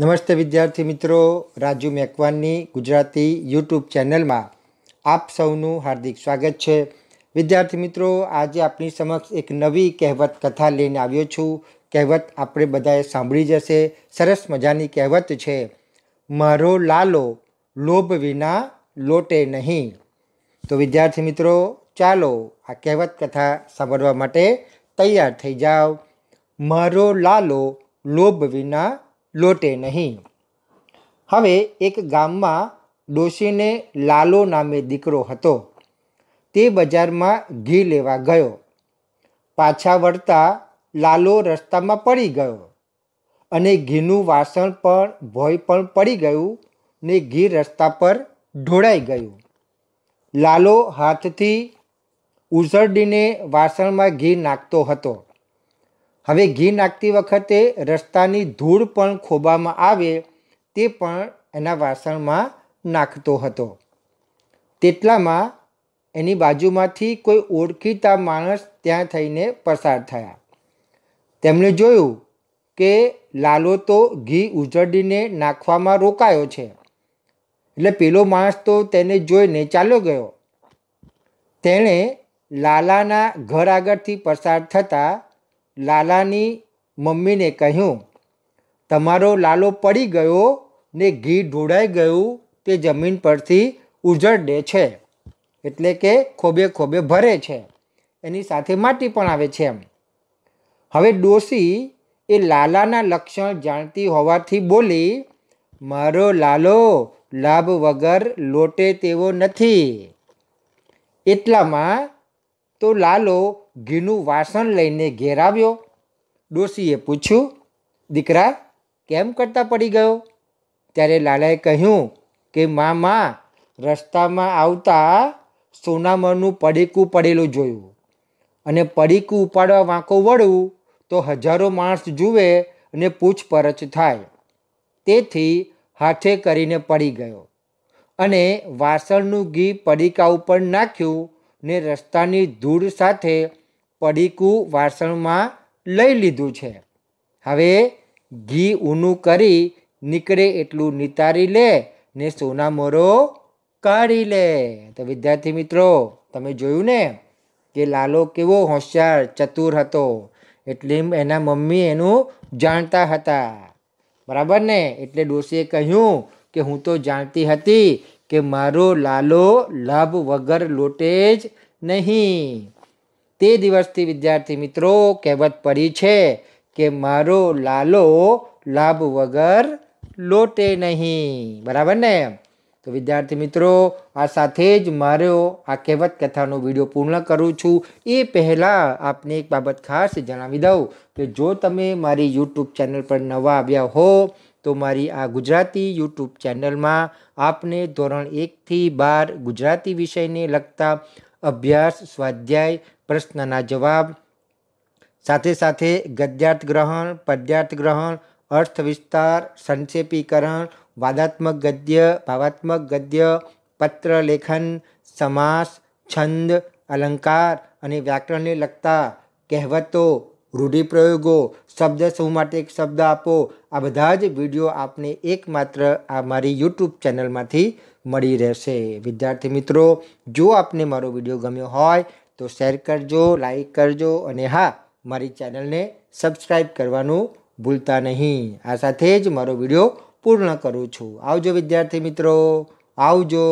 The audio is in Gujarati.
નમસ્તે વિદ્યાર્થી મિત્રો રાજુ મેકવાનની ગુજરાતી યુટ્યુબ ચેનલમાં આપ સૌનું હાર્દિક સ્વાગત છે વિદ્યાર્થી મિત્રો આજે આપની સમક્ષ એક નવી કહેવત કથા લઈને આવ્યો છું કહેવત આપણે બધાએ સાંભળી જશે સરસ મજાની કહેવત છે મારો લાલો લોભ વિના લોટે નહીં તો વિદ્યાર્થી મિત્રો ચાલો આ કહેવત કથા સાંભળવા માટે તૈયાર થઈ જાઓ મારો લાલો લોભ વિના લોટે નહીં હવે એક ગામમાં ડોશીને લાલો નામે દીકરો હતો તે બજારમાં ઘી લેવા ગયો પાછા વળતા લાલો રસ્તામાં પડી ગયો અને ઘીનું વાસણ પણ ભોય પણ પડી ગયું ને ઘી રસ્તા પર ઢોળાઈ ગયું લાલો હાથથી ઉઝરડીને વાસણમાં ઘી નાખતો હતો હવે ઘી નાખતી વખતે રસ્તાની ધૂળ પણ ખોબામાં આવે તે પણ એના વાસણમાં નાખતો હતો તેટલામાં એની બાજુમાંથી કોઈ ઓળખીતા માણસ ત્યાં થઈને પસાર થયા તેમણે જોયું કે લાલો તો ઘી ઉજળીને નાખવામાં રોકાયો છે એટલે પેલો માણસ તો તેને જોઈને ચાલ્યો ગયો તેણે લાલાના ઘર આગળથી પસાર થતાં લાલાની મમ્મીને કહ્યું તમારો લાલો પડી ગયો ને ઘી ઢોળાઈ ગયું તે જમીન પરથી દે છે એટલે કે ખોબે ખોબે ભરે છે એની સાથે માટી પણ આવે છે એમ હવે ડોસી એ લાલાના લક્ષણ જાણતી હોવાથી બોલી મારો લાલો લાભ વગર લોટે તેવો નથી એટલામાં તો લાલો ઘીનું વાસણ લઈને ઘેર આવ્યો ડોશીએ પૂછ્યું દીકરા કેમ કરતા પડી ગયો ત્યારે લાલાએ કહ્યું કે મામા રસ્તામાં આવતા સોનામરનું પડીકું પડેલું જોયું અને પડીકું ઉપાડવા વાંકો વળવું તો હજારો માણસ જુએ અને પૂછપરછ થાય તેથી હાથે કરીને પડી ગયો અને વાસણનું ઘી પડીકા ઉપર નાખ્યું ને રસ્તાની ધૂળ સાથે પડીકું વાસણમાં લઈ લીધું છે હવે ઘી ઊનું કરી નીકળે એટલું નિતારી લે ને સોનામોરો કાઢી લે તો વિદ્યાર્થી મિત્રો તમે જોયું ને કે લાલો કેવો હોશિયાર ચતુર હતો એટલે એના મમ્મી એનું જાણતા હતા બરાબર ને એટલે ડોશીએ કહ્યું કે હું તો જાણતી હતી કે મારો લાલો લાભ વગર લોટે જ નહીં તે દિવસથી વિદ્યાર્થી મિત્રો કહેવત પડી છે કે મારો લાલો લાભ વગર લોટે નહીં બરાબર ને તો વિદ્યાર્થી મિત્રો આ સાથે જ મારો આ કહેવત કથાનો વિડીયો પૂર્ણ કરું છું એ પહેલાં આપને એક બાબત ખાસ જણાવી દઉં કે જો તમે મારી યુટ્યુબ ચેનલ પર નવા આવ્યા હો તો મારી આ ગુજરાતી યુટ્યુબ ચેનલમાં આપને ધોરણ એકથી બાર ગુજરાતી વિષયને લગતા અભ્યાસ સ્વાધ્યાય પ્રશ્નના જવાબ સાથે સાથે ગદ્યાર્થ ગ્રહણ પદ્યાર્થ ગ્રહણ અર્થ વિસ્તાર સંક્ષેપીકરણ વાદાત્મક ગદ્ય ભાવાત્મક ગદ્ય પત્ર લેખન સમાસ છંદ અલંકાર અને વ્યાકરણને લગતા કહેવતો રૂઢિપ્રયોગો શબ્દ સમૂહ માટે એક શબ્દ આપો આ બધા જ વિડીયો આપને એકમાત્ર આ મારી યુટ્યુબ ચેનલમાંથી મળી રહેશે વિદ્યાર્થી મિત્રો જો આપને મારો વિડીયો ગમ્યો હોય તો શેર કરજો લાઈક કરજો અને હા મારી ચેનલને સબસ્ક્રાઈબ કરવાનું ભૂલતા નહીં આ સાથે જ મારો વિડીયો પૂર્ણ કરું છું આવજો વિદ્યાર્થી મિત્રો આવજો